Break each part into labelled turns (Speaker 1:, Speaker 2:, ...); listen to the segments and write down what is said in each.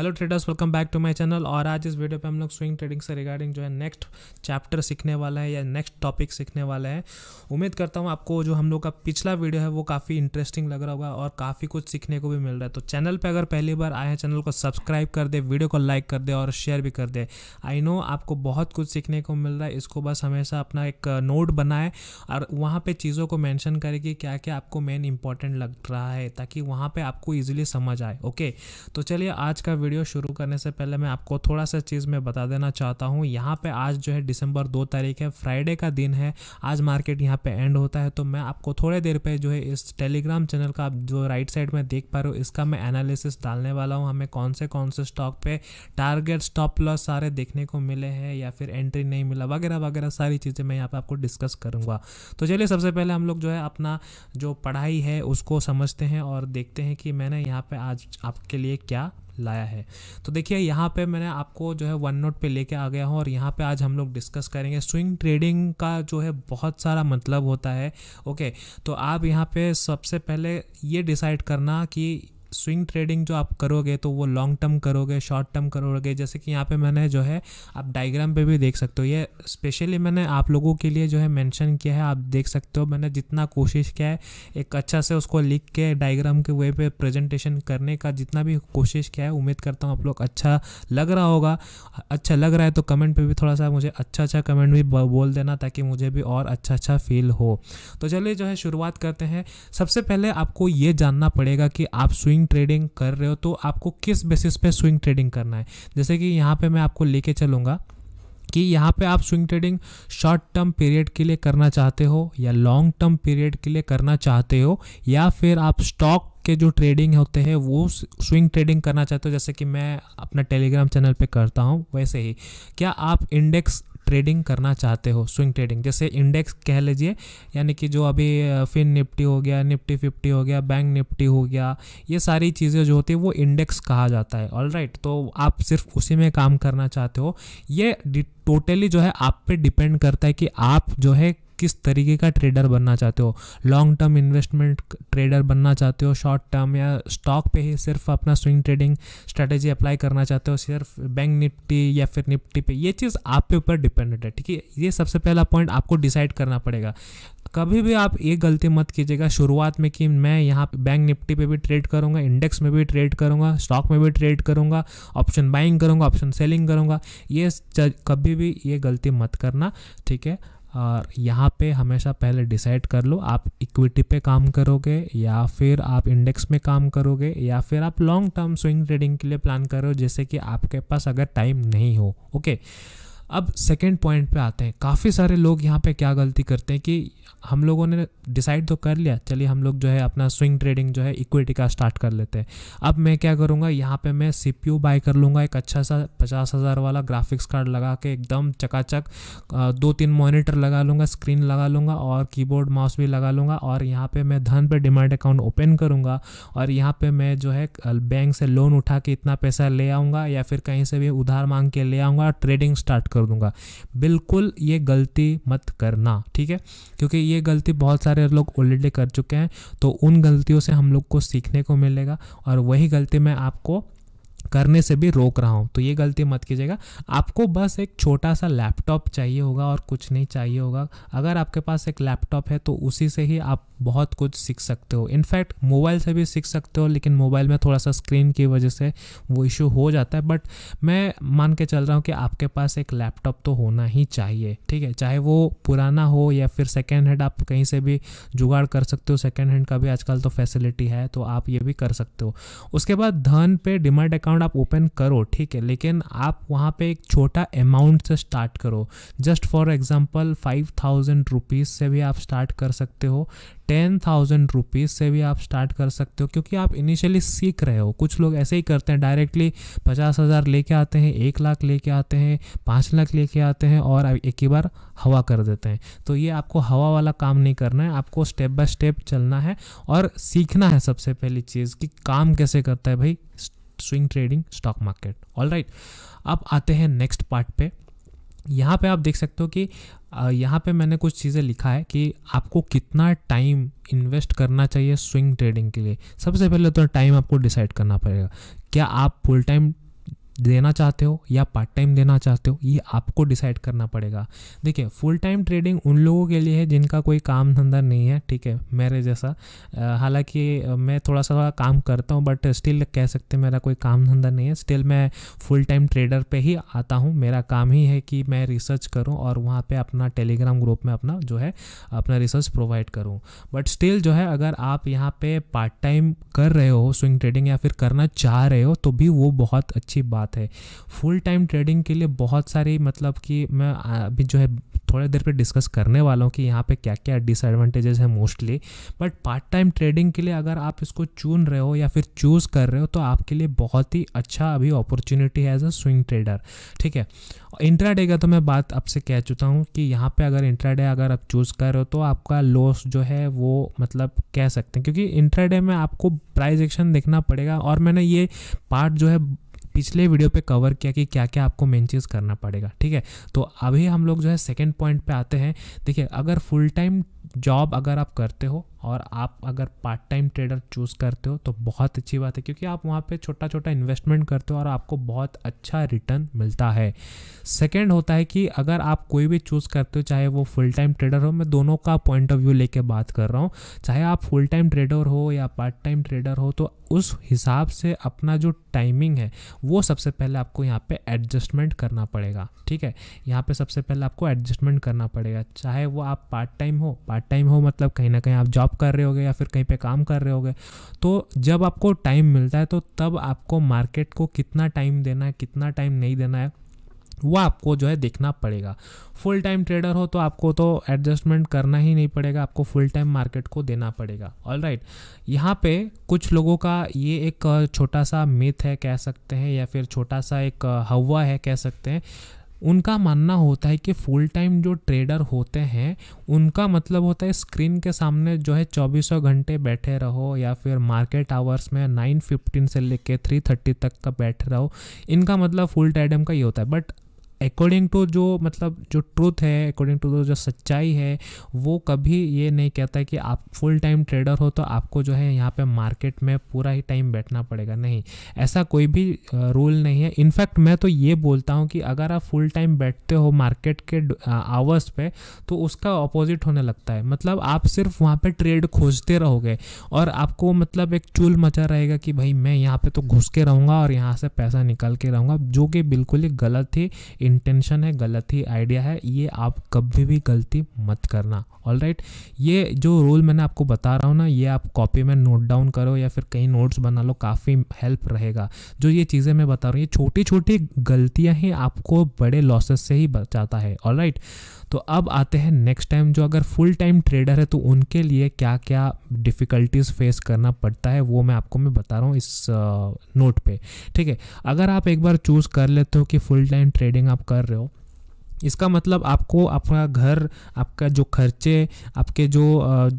Speaker 1: Hello traders welcome back to my channel और आज इस वीडियो पे हम लोग स्विंग ट्रेडिंग से रिगार्डिंग जो है नेक्स्ट चैप्टर सीखने वाला है या नेक्स्ट टॉपिक सीखने वाला है उम्मीद करता हूँ आपको जो हम लोग का पिछला वीडियो है वो काफ़ी इंटरेस्टिंग लग रहा होगा और काफ़ी कुछ सीखने को भी मिल रहा है तो चैनल पर अगर पहली बार आए हैं चैनल को सब्सक्राइब कर दे वीडियो को लाइक कर दे और शेयर भी कर दे आई नो आपको बहुत कुछ सीखने को मिल रहा है इसको बस हमेशा अपना एक नोट बनाए और वहाँ पर चीज़ों को मैंशन करें कि क्या क्या आपको मेन इंपॉर्टेंट लग रहा है ताकि वहाँ पर आपको ईजिली समझ आए ओके तो चलिए आज का वीडियो वीडियो शुरू करने से पहले मैं आपको थोड़ा सा चीज़ में बता देना चाहता हूँ यहाँ पे आज जो है दिसंबर दो तारीख है फ्राइडे का दिन है आज मार्केट यहाँ पे एंड होता है तो मैं आपको थोड़े देर पे जो है इस टेलीग्राम चैनल का आप जो राइट साइड में देख पा रहे हो इसका मैं एनालिसिस डालने वाला हूँ हमें कौन से कौन से स्टॉक पे टारगेट स्टॉप लॉस सारे देखने को मिले हैं या फिर एंट्री नहीं मिला वगैरह वगैरह सारी चीज़ें मैं यहाँ पर आपको डिस्कस करूँगा तो चलिए सबसे पहले हम लोग जो है अपना जो पढ़ाई है उसको समझते हैं और देखते हैं कि मैंने यहाँ पर आज आपके लिए क्या लाया है तो देखिए यहाँ पे मैंने आपको जो है वन नोट पे लेके आ गया हूँ और यहाँ पे आज हम लोग डिस्कस करेंगे स्विंग ट्रेडिंग का जो है बहुत सारा मतलब होता है ओके तो आप यहाँ पे सबसे पहले ये डिसाइड करना कि स्विंग ट्रेडिंग जो आप करोगे तो वो लॉन्ग टर्म करोगे शॉर्ट टर्म करोगे जैसे कि यहाँ पे मैंने जो है आप डायग्राम पे भी देख सकते हो ये स्पेशली मैंने आप लोगों के लिए जो है मेंशन किया है आप देख सकते हो मैंने जितना कोशिश किया है एक अच्छा से उसको लिख के डायग्राम के वे पे प्रेजेंटेशन करने का जितना भी कोशिश किया है उम्मीद करता हूँ आप लोग अच्छा लग रहा होगा अच्छा लग रहा है तो कमेंट पर भी थोड़ा सा मुझे अच्छा अच्छा कमेंट भी बोल देना ताकि मुझे भी और अच्छा अच्छा फील हो तो चलिए जो है शुरुआत करते हैं सबसे पहले आपको ये जानना पड़ेगा कि आप स्विंग स्विंग ट्रेडिंग कर रहे हो तो आपको किस बेसिस पे स्विंग ट्रेडिंग करना है जैसे कि यहाँ पे मैं आपको लेके चलूँगा कि यहाँ पे आप swing trading short term period के लिए करना चाहते हो या लॉन्ग टर्म पीरियड के लिए करना चाहते हो या फिर आप स्टॉक के जो ट्रेडिंग होते हैं वो स्विंग ट्रेडिंग करना चाहते हो जैसे कि मैं अपना टेलीग्राम चैनल पे करता हूँ वैसे ही क्या आप इंडेक्स ट्रेडिंग करना चाहते हो स्विंग ट्रेडिंग जैसे इंडेक्स कह लीजिए यानी कि जो अभी फिन निफ्टी हो गया निफ्टी फिफ्टी हो गया बैंक निफ्टी हो गया ये सारी चीज़ें जो होती है वो इंडेक्स कहा जाता है ऑल राइट right, तो आप सिर्फ उसी में काम करना चाहते हो ये टोटली जो है आप पे डिपेंड करता है कि आप जो है किस तरीके का ट्रेडर बनना चाहते हो लॉन्ग टर्म इन्वेस्टमेंट ट्रेडर बनना चाहते हो शॉर्ट टर्म या स्टॉक पे ही सिर्फ अपना स्विंग ट्रेडिंग स्ट्रैटेजी अप्लाई करना चाहते हो सिर्फ बैंक निफ्टी या फिर निफ्टी पे ये चीज़ आप पे ऊपर डिपेंडेंट है ठीक है ये सबसे पहला पॉइंट आपको डिसाइड करना पड़ेगा कभी भी आप ये गलती मत कीजिएगा शुरुआत में कि मैं यहाँ बैंक निफ्टी पे भी ट्रेड करूँगा इंडेक्स में भी ट्रेड करूँगा स्टॉक में भी ट्रेड करूँगा ऑप्शन बाइंग करूँगा ऑप्शन सेलिंग करूँगा ये कभी भी ये गलती मत करना ठीक है और यहाँ पे हमेशा पहले डिसाइड कर लो आप इक्विटी पे काम करोगे या फिर आप इंडेक्स में काम करोगे या फिर आप लॉन्ग टर्म स्विंग ट्रेडिंग के लिए प्लान करो जैसे कि आपके पास अगर टाइम नहीं हो ओके okay? अब सेकेंड पॉइंट पे आते हैं काफ़ी सारे लोग यहाँ पे क्या गलती करते हैं कि हम लोगों ने डिसाइड तो कर लिया चलिए हम लोग जो है अपना स्विंग ट्रेडिंग जो है इक्विटी का स्टार्ट कर लेते हैं अब मैं क्या करूँगा यहाँ पे मैं सी बाय कर लूँगा एक अच्छा सा पचास हज़ार वाला ग्राफिक्स कार्ड लगा के एकदम चकाचक दो तीन मोनीटर लगा लूँगा स्क्रीन लगा लूँगा और कीबोर्ड माउस भी लगा लूँगा और यहाँ पर मैं धन पर डिमांड अकाउंट ओपन करूँगा और यहाँ पर मैं जो है बैंक से लोन उठा के इतना पैसा ले आऊँगा या फिर कहीं से भी उधार मांग के ले आऊँगा ट्रेडिंग स्टार्ट करूँगा कर दूंगा बिल्कुल ये गलती मत करना ठीक है क्योंकि ये गलती बहुत सारे लोग ऑलरेडी कर चुके हैं तो उन गलतियों से हम लोग को सीखने को मिलेगा और वही गलती मैं आपको करने से भी रोक रहा हूँ तो ये गलती मत कीजिएगा आपको बस एक छोटा सा लैपटॉप चाहिए होगा और कुछ नहीं चाहिए होगा अगर आपके पास एक लैपटॉप है तो उसी से ही आप बहुत कुछ सीख सकते हो इनफैक्ट मोबाइल से भी सीख सकते हो लेकिन मोबाइल में थोड़ा सा स्क्रीन की वजह से वो इशू हो जाता है बट मैं मान के चल रहा हूँ कि आपके पास एक लैपटॉप तो होना ही चाहिए ठीक है चाहे वो पुराना हो या फिर सेकेंड हैंड आप कहीं से भी जुगाड़ कर सकते हो सेकेंड हैंड का भी आजकल तो फैसिलिटी है तो आप ये भी कर सकते हो उसके बाद धन पे डिमांड अकाउंट आप ओपन करो ठीक है लेकिन आप वहाँ पे एक छोटा अमाउंट से स्टार्ट करो just for example five thousand rupees से भी आप स्टार्ट कर सकते हो टेन थाउजेंड रुपीज़ से भी आप स्टार्ट कर सकते हो क्योंकि आप इनिशियली सीख रहे हो कुछ लोग ऐसे ही करते हैं डायरेक्टली पचास हज़ार लेके आते हैं एक लाख लेके आते हैं पाँच लाख लेके आते हैं और एक ही बार हवा कर देते हैं तो ये आपको हवा वाला काम नहीं करना है आपको स्टेप बाय स्टेप चलना है और सीखना है सबसे पहली चीज़ कि काम कैसे करता है भाई swing trading stock market all right अब आते हैं नेक्स्ट पार्ट पे यहाँ पे आप देख सकते हो कि यहाँ पे मैंने कुछ चीज़ें लिखा है कि आपको कितना टाइम इन्वेस्ट करना चाहिए स्विंग ट्रेडिंग के लिए सबसे पहले तो टाइम आपको डिसाइड करना पड़ेगा क्या आप फुल टाइम देना चाहते हो या पार्ट टाइम देना चाहते हो ये आपको डिसाइड करना पड़ेगा देखिए फुल टाइम ट्रेडिंग उन लोगों के लिए है जिनका कोई काम धंधा नहीं है ठीक है मेरे जैसा हालांकि मैं थोड़ा सा थोड़ा काम करता हूँ बट स्टिल कह सकते मेरा कोई काम धंधा नहीं है स्टिल मैं फुल टाइम ट्रेडर पर ही आता हूँ मेरा काम ही है कि मैं रिसर्च करूँ और वहाँ पर अपना टेलीग्राम ग्रुप में अपना जो है अपना रिसर्च प्रोवाइड करूँ बट स्टिल जो है अगर आप यहाँ पर पार्ट टाइम कर रहे हो स्विंग ट्रेडिंग या फिर करना चाह रहे हो तो भी वो बहुत अच्छी बात बात है फुल टाइम ट्रेडिंग के लिए बहुत सारी मतलब कि मैं अभी जो है थोड़ी देर पे डिस्कस करने वाला हूँ कि यहाँ पे क्या क्या डिसएडवांटेजेस हैं mostly but part time trading के लिए अगर आप इसको चुन रहे हो या फिर चूज़ कर रहे हो तो आपके लिए बहुत ही अच्छा अभी अपॉर्चुनिटी है एज अ स्विंग ट्रेडर ठीक है इंट्राडे का तो मैं बात आपसे कह चुका हूँ कि यहाँ पे अगर इंट्राडे अगर आप चूज़ कर रहे हो तो आपका लॉस जो है वो मतलब कह सकते हैं क्योंकि इंट्राडे में आपको प्राइज एक्शन देखना पड़ेगा और मैंने ये पार्ट जो है पिछले वीडियो पे कवर किया कि क्या क्या आपको मेन चीज़ करना पड़ेगा ठीक है तो अभी हम लोग जो है सेकेंड पॉइंट पे आते हैं देखिए अगर फुल टाइम जॉब अगर आप करते हो और आप अगर पार्ट टाइम ट्रेडर चूज़ करते हो तो बहुत अच्छी बात है क्योंकि आप वहाँ पे छोटा छोटा इन्वेस्टमेंट करते हो और आपको बहुत अच्छा रिटर्न मिलता है सेकंड होता है कि अगर आप कोई भी चूज़ करते हो चाहे वो फुल टाइम ट्रेडर हो मैं दोनों का पॉइंट ऑफ व्यू लेके बात कर रहा हूँ चाहे आप फुल टाइम ट्रेडर हो या पार्ट टाइम ट्रेडर हो तो उस हिसाब से अपना जो टाइमिंग है वो सबसे पहले आपको यहाँ पे एडजस्टमेंट करना पड़ेगा ठीक है यहाँ पे सबसे पहले आपको एडजस्टमेंट करना पड़ेगा चाहे वो आप पार्ट टाइम हो पार्ट टाइम हो मतलब कहीं ना कहीं आप जॉब जॉब कर रहे होगे या फिर कहीं पे काम कर रहे होगे तो जब आपको टाइम मिलता है तो तब आपको मार्केट को कितना टाइम देना है कितना टाइम नहीं देना है वो आपको जो है देखना पड़ेगा फुल टाइम ट्रेडर हो तो आपको तो एडजस्टमेंट करना ही नहीं पड़ेगा आपको फुल टाइम मार्केट को देना पड़ेगा ऑल राइट यहाँ पे कुछ लोगों का ये एक छोटा सा मिथ है कह सकते हैं या फिर छोटा सा एक हवा है कह सकते हैं उनका मानना होता है कि फुल टाइम जो ट्रेडर होते हैं उनका मतलब होता है स्क्रीन के सामने जो है चौबीसों घंटे बैठे रहो या फिर मार्केट आवर्स में नाइन फिफ्टीन से लेकर थ्री थर्टी तक का बैठे रहो इनका मतलब फुल टाइडम का ये होता है बट अकॉर्डिंग टू जो मतलब जो ट्रूथ है अकॉर्डिंग टू जो सच्चाई है वो कभी ये नहीं कहता कि आप फुल टाइम ट्रेडर हो तो आपको जो है यहाँ पे मार्केट में पूरा ही टाइम बैठना पड़ेगा नहीं ऐसा कोई भी रूल नहीं है इनफैक्ट मैं तो ये बोलता हूँ कि अगर आप फुल टाइम बैठते हो मार्केट के आवर्स पे तो उसका अपोजिट होने लगता है मतलब आप सिर्फ वहाँ पर ट्रेड खोजते रहोगे और आपको मतलब एक चूल मचा रहेगा कि भाई मैं यहाँ पर तो घुस के रहूँगा और यहाँ से पैसा निकाल के रहूँगा जो कि बिल्कुल ही गलत थी इंटेंशन है गलत ही आइडिया है ये आप कभी भी गलती मत करना ऑल राइट ये जो रूल मैंने आपको बता रहा हूँ ना ये आप कॉपी में नोट डाउन करो या फिर कहीं नोट्स बना लो काफ़ी हेल्प रहेगा जो ये चीज़ें मैं बता रहा हूँ ये छोटी छोटी गलतियाँ ही आपको बड़े लॉसेस से ही बचाता है ऑल राइट right? तो अब आते हैं नेक्स्ट टाइम जो अगर फुल टाइम ट्रेडर है तो उनके लिए क्या क्या डिफ़िकल्टीज़ फेस करना पड़ता है वो मैं आपको मैं बता रहा हूँ इस नोट पे ठीक है अगर आप एक बार चूज़ कर लेते हो कि फुल टाइम ट्रेडिंग आप कर रहे हो इसका मतलब आपको आपका घर आपका जो खर्चे आपके जो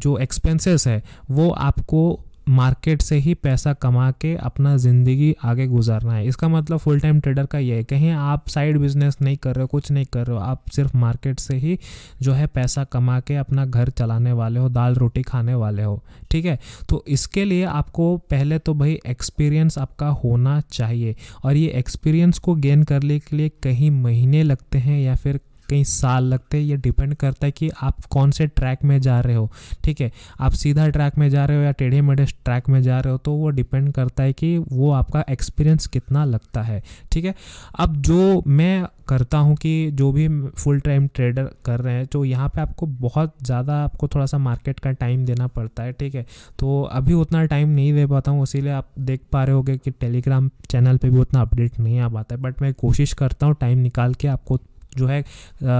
Speaker 1: जो एक्सपेंसेस है वो आपको मार्केट से ही पैसा कमा के अपना ज़िंदगी आगे गुजारना है इसका मतलब फुल टाइम ट्रेडर का ये है कहीं आप साइड बिजनेस नहीं कर रहे हो कुछ नहीं कर रहे हो आप सिर्फ मार्केट से ही जो है पैसा कमा के अपना घर चलाने वाले हो दाल रोटी खाने वाले हो ठीक है तो इसके लिए आपको पहले तो भाई एक्सपीरियंस आपका होना चाहिए और ये एक्सपीरियंस को गेन करने के लिए कहीं महीने लगते हैं या फिर कई साल लगते हैं ये डिपेंड करता है कि आप कौन से ट्रैक में जा रहे हो ठीक है आप सीधा ट्रैक में जा रहे हो या टेढ़े मेढ़े ट्रैक में जा रहे हो तो वो डिपेंड करता है कि वो आपका एक्सपीरियंस कितना लगता है ठीक है अब जो मैं करता हूँ कि जो भी फुल टाइम ट्रेडर कर रहे हैं तो यहाँ पे आपको बहुत ज़्यादा आपको थोड़ा सा मार्केट का टाइम देना पड़ता है ठीक है तो अभी उतना टाइम नहीं दे पाता हूँ इसीलिए आप देख पा रहे होगे कि टेलीग्राम चैनल पे भी उतना अपडेट नहीं आ पाता है बट मैं कोशिश करता हूँ टाइम निकाल के आपको जो है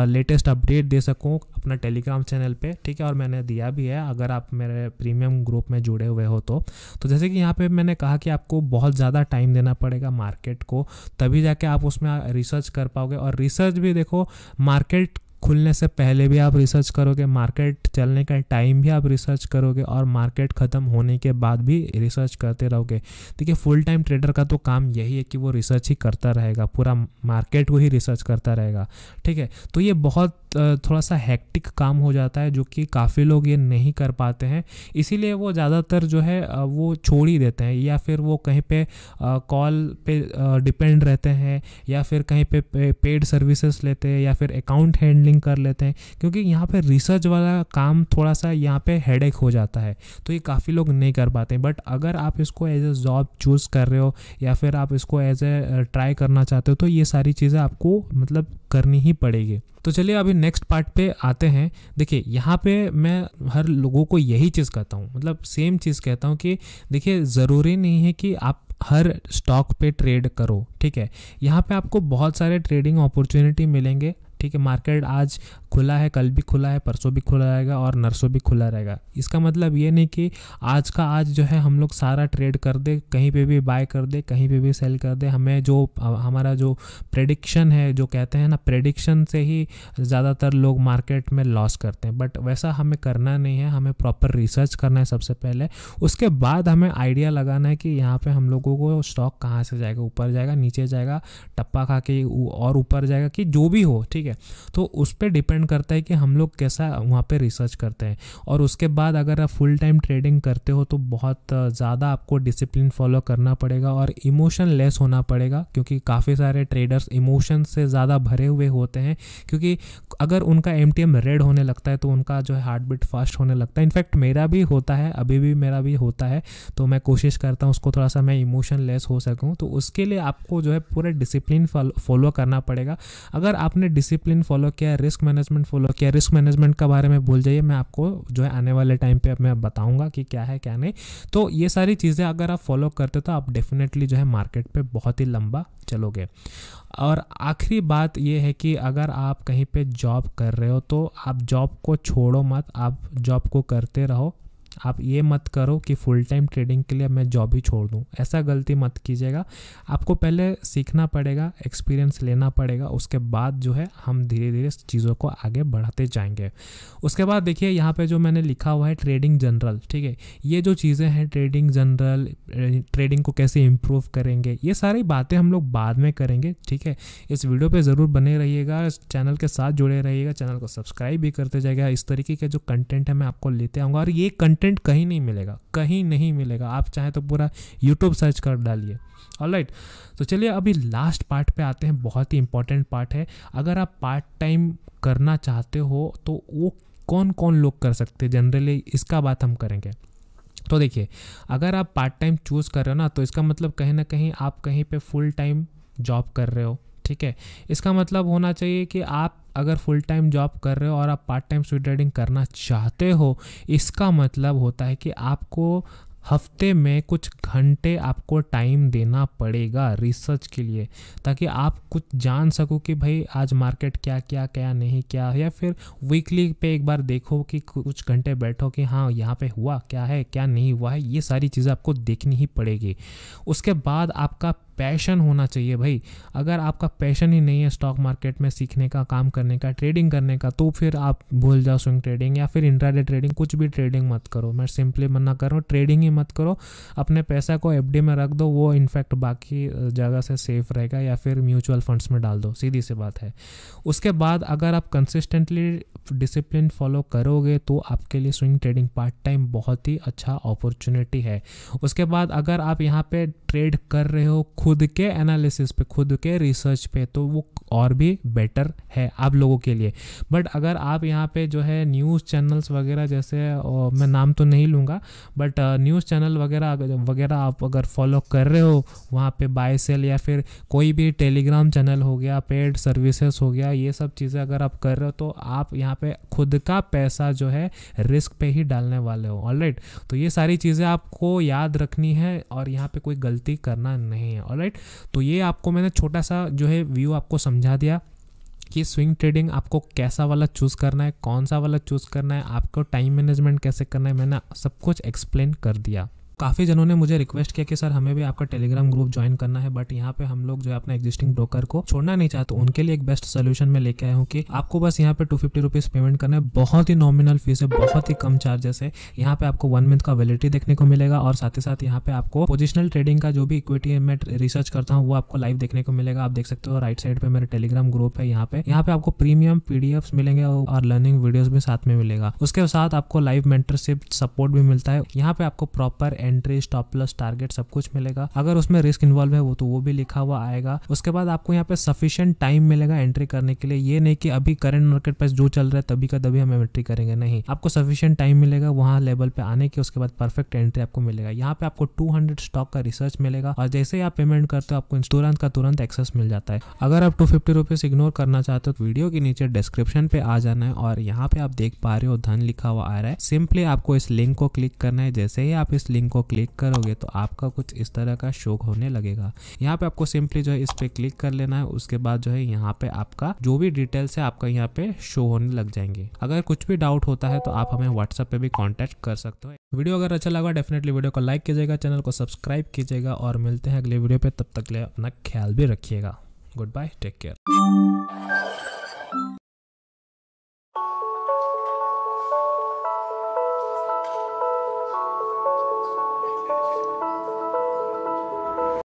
Speaker 1: लेटेस्ट अपडेट दे सकूँ अपना टेलीग्राम चैनल पे ठीक है और मैंने दिया भी है अगर आप मेरे प्रीमियम ग्रुप में जुड़े हुए हो तो तो जैसे कि यहाँ पे मैंने कहा कि आपको बहुत ज़्यादा टाइम देना पड़ेगा मार्केट को तभी जाके आप उसमें रिसर्च कर पाओगे और रिसर्च भी देखो मार्केट खुलने से पहले भी आप रिसर्च करोगे मार्केट चलने का टाइम भी आप रिसर्च करोगे और मार्केट ख़त्म होने के बाद भी रिसर्च करते रहोगे देखिए फुल टाइम ट्रेडर का तो काम यही है कि वो रिसर्च ही करता रहेगा पूरा मार्केट को ही रिसर्च करता रहेगा ठीक है तो ये बहुत थोड़ा सा हैक्टिक काम हो जाता है जो कि काफ़ी लोग ये नहीं कर पाते हैं इसीलिए वो ज़्यादातर जो है वो छोड़ ही देते हैं या फिर वो कहीं पर कॉल पे डिपेंड रहते हैं या फिर कहीं पे पेड सर्विसेस लेते हैं या फिर अकाउंट हैंडलिंग इंजीनियरिंग कर लेते हैं क्योंकि यहाँ पे रिसर्च वाला काम थोड़ा सा यहाँ पे हेडेक हो जाता है तो ये काफ़ी लोग नहीं कर पाते बट अगर आप इसको एज ए जॉब चूज़ कर रहे हो या फिर आप इसको एज ए ट्राई करना चाहते हो तो ये सारी चीज़ें आपको मतलब करनी ही पड़ेगी तो चलिए अभी नेक्स्ट पार्ट पे आते हैं देखिए यहाँ पे मैं हर लोगों को यही चीज़ कहता हूँ मतलब सेम चीज़ कहता हूँ कि देखिए ज़रूरी नहीं है कि आप हर स्टॉक पे ट्रेड करो ठीक है यहाँ पे आपको बहुत सारे ट्रेडिंग अपॉर्चुनिटी मिलेंगे ठीक है मार्केट आज खुला है कल भी खुला है परसों भी खुला रहेगा और नरसों भी खुला रहेगा इसका मतलब ये नहीं कि आज का आज जो है हम लोग सारा ट्रेड कर दे कहीं पे भी बाय कर दे कहीं पे भी सेल कर दे हमें जो हमारा जो प्रेडिक्शन है जो कहते हैं ना प्रेडिक्शन से ही ज़्यादातर लोग मार्केट में लॉस करते हैं बट वैसा हमें करना नहीं है हमें प्रॉपर रिसर्च करना है सबसे पहले उसके बाद हमें आइडिया लगाना है कि यहाँ पर हम लोगों को स्टॉक कहाँ से जाएगा ऊपर जाएगा नीचे जाएगा टप्पा खा के और ऊपर जाएगा कि जो भी हो ठीक है है तो उस पर डिपेंड करता है कि हम लोग कैसा वहाँ पर रिसर्च करते हैं और उसके बाद अगर आप फुल टाइम ट्रेडिंग करते हो तो बहुत ज़्यादा आपको डिसिप्लिन फॉलो करना पड़ेगा और इमोशन लेस होना पड़ेगा क्योंकि काफ़ी सारे ट्रेडर्स इमोशन से ज़्यादा भरे हुए होते हैं क्योंकि अगर उनका एम रेड होने लगता है तो उनका जो है हार्ट बीट फास्ट होने लगता है इनफैक्ट मेरा भी होता है अभी भी मेरा भी होता है तो मैं कोशिश करता हूँ उसको थोड़ा सा मैं इमोशन लेस हो सकूँ तो उसके लिए आपको जो है पूरा डिसिप्लिन फॉलो करना पड़ेगा अगर आपने डिसिप्लिन डिसिप्लिन फॉलो किया रिस्क मैनेजमेंट फॉलो किया रिस्क मैनेजमेंट के बारे में भूल जाइए मैं आपको जो है आने वाले टाइम पे मैं बताऊंगा कि क्या है क्या नहीं तो ये सारी चीज़ें अगर आप फॉलो करते तो आप डेफिनेटली जो है मार्केट पे बहुत ही लंबा चलोगे और आखिरी बात ये है कि अगर आप कहीं पे जॉब कर रहे हो तो आप जॉब को छोड़ो मत आप जॉब को करते रहो आप ये मत करो कि फुल टाइम ट्रेडिंग के लिए मैं जॉब ही छोड़ दूँ ऐसा गलती मत कीजिएगा आपको पहले सीखना पड़ेगा एक्सपीरियंस लेना पड़ेगा उसके बाद जो है हम धीरे धीरे चीज़ों को आगे बढ़ाते जाएंगे उसके बाद देखिए यहाँ पे जो मैंने लिखा हुआ है ट्रेडिंग जनरल ठीक है ये जो चीज़ें हैं ट्रेडिंग जनरल ट्रेडिंग को कैसे इम्प्रूव करेंगे ये सारी बातें हम लोग बाद में करेंगे ठीक है इस वीडियो पर ज़रूर बने रहिएगा चैनल के साथ जुड़े रहिएगा चैनल को सब्सक्राइब भी करते जाएगा इस तरीके के जो कंटेंट है मैं आपको लेते आऊँगा और ये कंटेंट कंटेंट कहीं नहीं मिलेगा कहीं नहीं मिलेगा आप चाहें तो पूरा यूट्यूब सर्च कर डालिए ऑलराइट तो चलिए अभी लास्ट पार्ट पे आते हैं बहुत ही इंपॉर्टेंट पार्ट है अगर आप पार्ट टाइम करना चाहते हो तो वो कौन कौन लोग कर सकते हैं जनरली इसका बात हम करेंगे तो देखिए अगर आप पार्ट टाइम चूज़ कर रहे हो ना तो इसका मतलब कहीं ना कहीं आप कहीं पे फुल टाइम जॉब कर रहे हो ठीक है इसका मतलब होना चाहिए कि आप अगर फुल टाइम जॉब कर रहे हो और आप पार्ट टाइम स्वीट ट्रेडिंग करना चाहते हो इसका मतलब होता है कि आपको हफ्ते में कुछ घंटे आपको टाइम देना पड़ेगा रिसर्च के लिए ताकि आप कुछ जान सको कि भाई आज मार्केट क्या क्या क्या नहीं क्या या फिर वीकली पे एक बार देखो कि कुछ घंटे बैठो कि हाँ यहाँ पे हुआ क्या है क्या नहीं हुआ है ये सारी चीज़ें आपको देखनी ही पड़ेगी उसके बाद आपका पैशन होना चाहिए भाई अगर आपका पैशन ही नहीं है स्टॉक मार्केट में सीखने का काम करने का ट्रेडिंग करने का तो फिर आप भूल जाओ स्विंग ट्रेडिंग या फिर इंट्राडे ट्रेडिंग कुछ भी ट्रेडिंग मत करो मैं सिंपली मना कर रहा हूँ ट्रेडिंग ही मत करो अपने पैसा को एफ में रख दो वो इनफैक्ट बाकी जगह से सेफ रहेगा या फिर म्यूचुअल फंड्स में डाल दो सीधी सी बात है उसके बाद अगर आप कंसिस्टेंटली डिसिप्लिन फॉलो करोगे तो आपके लिए स्विंग ट्रेडिंग पार्ट टाइम बहुत ही अच्छा अपॉर्चुनिटी है उसके बाद अगर आप यहाँ पे ट्रेड कर रहे हो खुद के एनालिसिस पे खुद के रिसर्च पे तो वो और भी बेटर है आप लोगों के लिए बट अगर आप यहाँ पे जो है न्यूज़ चैनल्स वगैरह जैसे मैं नाम तो नहीं लूँगा बट न्यूज़ चैनल वगैरह वगैरह आप अगर फॉलो कर रहे हो वहाँ पे बाय सेल या फिर कोई भी टेलीग्राम चैनल हो गया पेड सर्विसेज हो गया ये सब चीज़ें अगर आप कर रहे हो तो आप यहाँ पे खुद का पैसा जो है रिस्क पे ही डालने वाले हो ऑलराइट तो ये सारी चीज़ें आपको याद रखनी है और यहाँ पे कोई गलती करना नहीं है राइट तो ये आपको मैंने छोटा सा जो है व्यू आपको समझा दिया कि स्विंग ट्रेडिंग आपको कैसा वाला चूज़ करना है कौन सा वाला चूज़ करना है आपको टाइम मैनेजमेंट कैसे करना है मैंने सब कुछ एक्सप्लेन कर दिया काफ़ी जनों ने मुझे रिक्वेस्ट किया कि सर हमें भी आपका टेलीग्राम ग्रुप ज्वाइन करना है बट यहाँ पे हम लोग जो है अपना एग्जिस्टिंग ब्रोकर को छोड़ना नहीं चाहते उनके लिए एक बेस्ट सोल्यूशन में लेके आया हूँ कि आपको बस यहाँ पे टू फिफ्टी रुपीज़ पेमेंट करना है बहुत ही नॉमिनल फीस है बहुत ही कम चार्जेस है यहाँ पे आपको वन मंथ का वैलिडिटी देखने को मिलेगा और साथ ही साथ यहाँ पे आपको पोजिशनल ट्रेडिंग का जो भी इक्विटी मैं रिसर्च करता हूँ वो आपको लाइव देखने को मिलेगा आप देख सकते हो राइट साइड पे मेरा टेलीग्राम ग्रुप है यहाँ पे यहाँ पे आपको प्रीमियम पीडीएफ मिलेंगे और लर्निंग वीडियोज भी साथ में मिलेगा उसके साथ आपको लाइव मेंटरशिप सपोर्ट भी मिलता है यहाँ पे आपको proper and entry stop plus target सब कुछ मिलेगा अगर उसमें रिस्क इन्वॉल्व है वो तो वो भी लिखा हुआ आएगा उसके बाद आपको यहाँ पे सफिशियंट टाइम मिलेगा एंट्री करने के लिए ये नहीं कि अभी करंट मार्केट प्राइस जो चल रहा है तभी का तभी हम एंट्री करेंगे नहीं आपको सफिशियंट टाइम मिलेगा वहां लेवल पे आने के उसके बाद परफेक्ट एंट्री आपको मिलेगा यहाँ पे आपको टू स्टॉक का रिसर्च मिलेगा और जैसे ही आप पेमेंट करते हो आपको तुरंत का तुरंत एक्सेस मिल जाता है अगर आप टू फिफ्टी इग्नोर करना चाहते हो तो वीडियो के नीचे डिस्क्रिप्शन पे आ जाना है और यहाँ पे आप देख पा रहे हो धन लिखा हुआ आ रहा है सिंपली आपको इस लिंक को क्लिक करना है जैसे ही आप इस लिंक को क्लिक करोगे तो आपका कुछ इस तरह का शो होने लगेगा यहाँ पे आपको सिंपली जो है इस पे क्लिक कर लेना है उसके बाद जो है यहाँ पे आपका जो भी डिटेल्स है आपका यहाँ पे शो होने लग जाएंगे अगर कुछ भी डाउट होता है तो आप हमें व्हाट्सएप पे भी कॉन्टेक्ट कर सकते हो वीडियो अगर अच्छा लगा डेफिनेटली वीडियो को लाइक कीजिएगा चैनल को सब्सक्राइब कीजिएगा और मिलते हैं अगले वीडियो पे तब तक ले अपना ख्याल भी रखिएगा गुड बाय टेक केयर